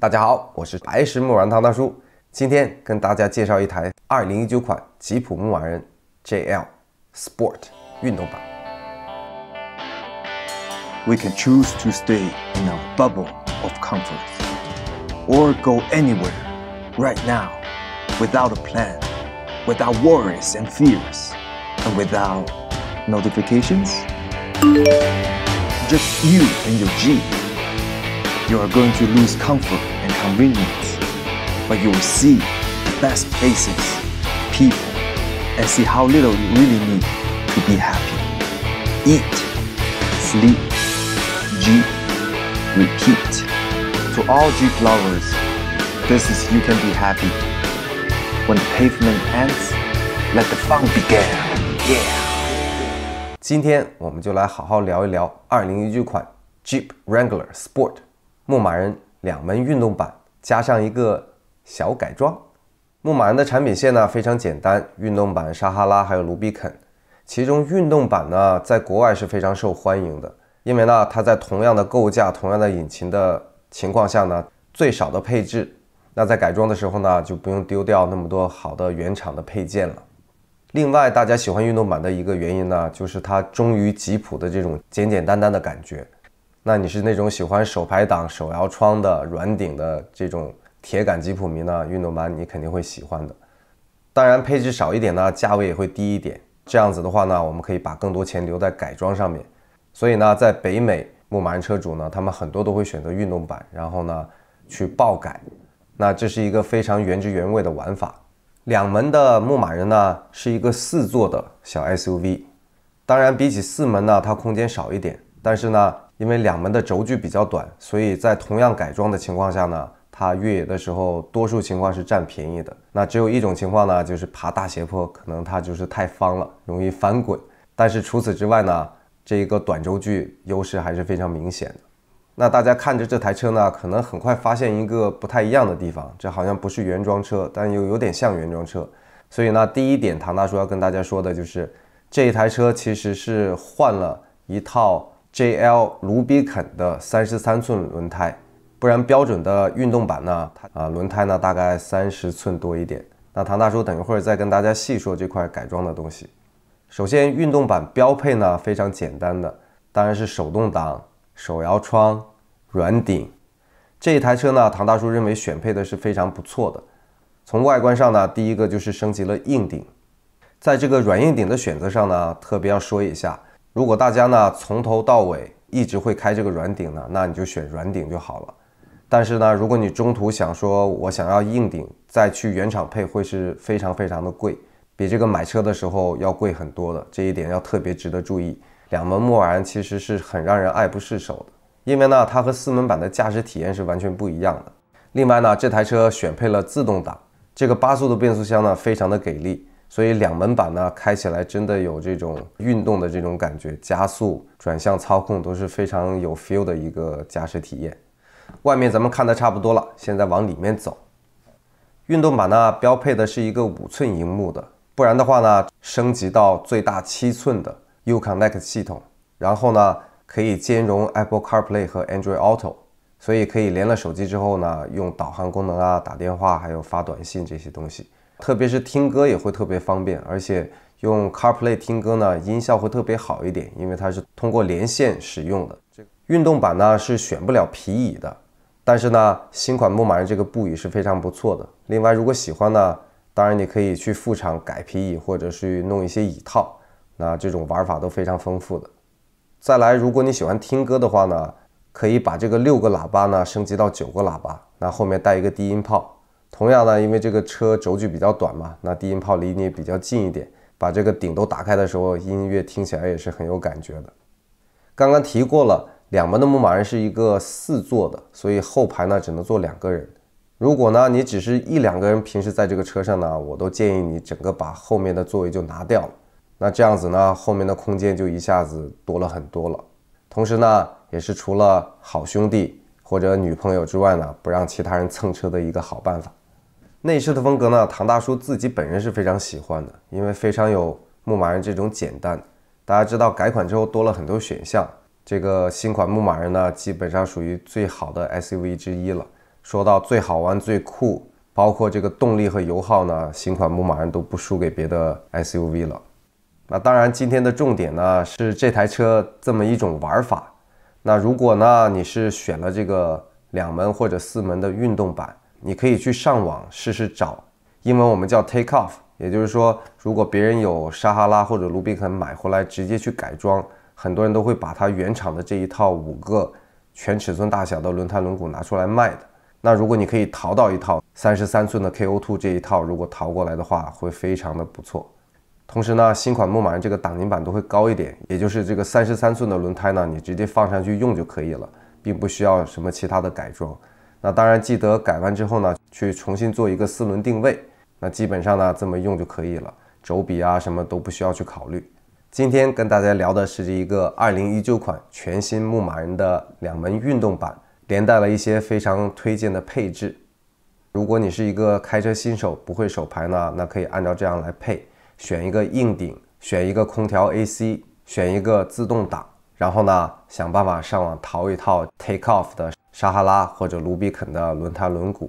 大家好，我是白石木丸汤大叔，今天跟大家介绍一台2019款吉普牧马人 JL Sport 运动版。We can choose to stay in a bubble of comfort, or go anywhere right now without a plan, without worries and fears, and without notifications. Just you and your Jeep. You are going to lose comfort and convenience, but you will see the best places, people, and see how little you really need to be happy. Eat, sleep, G, repeat. To all G lovers, this is You Can Be Happy. When the pavement ends, let the fun begin. Yeah. 今天我们就来好好聊一聊2019款 Jeep Wrangler Sport 牧马人两门运动版加上一个小改装。牧马人的产品线呢非常简单，运动版、撒哈拉还有卢比肯，其中运动版呢在国外是非常受欢迎的，因为呢它在同样的构架、同样的引擎的情况下呢最少的配置。那在改装的时候呢就不用丢掉那么多好的原厂的配件了。另外大家喜欢运动版的一个原因呢就是它忠于吉普的这种简简单单的感觉。那你是那种喜欢手排档、手摇窗的软顶的这种铁杆吉普迷呢？运动版你肯定会喜欢的。当然配置少一点呢，价位也会低一点。这样子的话呢，我们可以把更多钱留在改装上面。所以呢，在北美牧马人车主呢，他们很多都会选择运动版，然后呢去爆改。那这是一个非常原汁原味的玩法。两门的牧马人呢是一个四座的小 SUV，当然比起四门呢，它空间少一点，但是呢。因为两门的轴距比较短，所以在同样改装的情况下呢，它越野的时候多数情况是占便宜的。那只有一种情况呢，就是爬大斜坡，可能它就是太方了，容易翻滚。但是除此之外呢，这一个短轴距优势还是非常明显的。那大家看着这台车呢，可能很快发现一个不太一样的地方，这好像不是原装车，但又有点像原装车。所以呢，第一点，唐大叔要跟大家说的就是，这一台车其实是换了一套。JL 卢比肯的三十三寸轮胎，不然标准的运动版呢，它啊轮胎呢大概三十寸多一点。那唐大叔等一会儿再跟大家细说这块改装的东西。首先，运动版标配呢非常简单的，当然是手动挡、手摇窗、软顶。这一台车呢，唐大叔认为选配的是非常不错的。从外观上呢，第一个就是升级了硬顶。在这个软硬顶的选择上呢，特别要说一下。如果大家呢从头到尾一直会开这个软顶呢，那你就选软顶就好了。但是呢，如果你中途想说，我想要硬顶，再去原厂配会是非常非常的贵，比这个买车的时候要贵很多的。这一点要特别值得注意。两门莫兰其实是很让人爱不释手的，因为呢，它和四门版的驾驶体验是完全不一样的。另外呢，这台车选配了自动挡，这个八速的变速箱呢，非常的给力。所以两门版呢，开起来真的有这种运动的这种感觉，加速、转向、操控都是非常有 feel 的一个驾驶体验。外面咱们看的差不多了，现在往里面走。运动版呢标配的是一个五寸屏幕的，不然的话呢升级到最大七寸的 UConnect 系统，然后呢可以兼容 Apple CarPlay 和 Android Auto，所以可以连了手机之后呢，用导航功能啊、打电话还有发短信这些东西。特别是听歌也会特别方便，而且用 CarPlay 听歌呢，音效会特别好一点，因为它是通过连线使用的。运动版呢是选不了皮椅的，但是呢，新款牧马人这个布椅是非常不错的。另外，如果喜欢呢，当然你可以去副厂改皮椅，或者是弄一些椅套，那这种玩法都非常丰富的。再来，如果你喜欢听歌的话呢，可以把这个六个喇叭呢升级到九个喇叭，那后面带一个低音炮。同样呢，因为这个车轴距比较短嘛，那低音炮离你比较近一点，把这个顶都打开的时候，音乐听起来也是很有感觉的。刚刚提过了，两门的牧马人是一个四座的，所以后排呢只能坐两个人。如果呢你只是一两个人平时在这个车上呢，我都建议你整个把后面的座位就拿掉了，那这样子呢，后面的空间就一下子多了很多了。同时呢，也是除了好兄弟或者女朋友之外呢，不让其他人蹭车的一个好办法。内饰的风格呢？唐大叔自己本人是非常喜欢的，因为非常有牧马人这种简单。大家知道改款之后多了很多选项，这个新款牧马人呢，基本上属于最好的 SUV 之一了。说到最好玩、最酷，包括这个动力和油耗呢，新款牧马人都不输给别的 SUV 了。那当然，今天的重点呢是这台车这么一种玩法。那如果呢，你是选了这个两门或者四门的运动版？你可以去上网试试找，英文我们叫 take off，也就是说，如果别人有撒哈拉或者卢比肯买回来直接去改装，很多人都会把它原厂的这一套五个全尺寸大小的轮胎轮毂拿出来卖的。那如果你可以淘到一套三十三寸的 KO2 这一套，如果淘过来的话，会非常的不错。同时呢，新款牧马人这个挡泥板都会高一点，也就是这个三十三寸的轮胎呢，你直接放上去用就可以了，并不需要什么其他的改装。那当然，记得改完之后呢，去重新做一个四轮定位。那基本上呢，这么用就可以了，轴比啊什么都不需要去考虑。今天跟大家聊的是这一个2019款全新牧马人的两门运动版，连带了一些非常推荐的配置。如果你是一个开车新手，不会手排呢，那可以按照这样来配：选一个硬顶，选一个空调 AC，选一个自动挡，然后呢，想办法上网淘一套 Take Off 的。撒哈拉或者卢比肯的轮胎轮毂，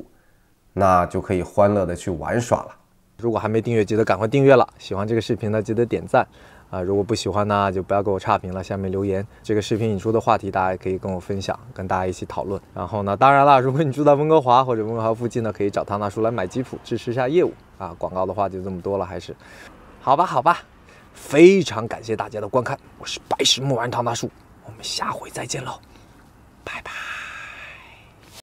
那就可以欢乐的去玩耍了。如果还没订阅，记得赶快订阅了。喜欢这个视频呢，记得点赞啊！如果不喜欢呢，就不要给我差评了。下面留言，这个视频引出的话题，大家也可以跟我分享，跟大家一起讨论。然后呢，当然了，如果你住在温哥华或者温哥华附近呢，可以找唐大叔来买吉普，支持一下业务啊！广告的话就这么多了，还是好吧，好吧，非常感谢大家的观看，我是白石木玩唐大叔，我们下回再见喽，拜拜。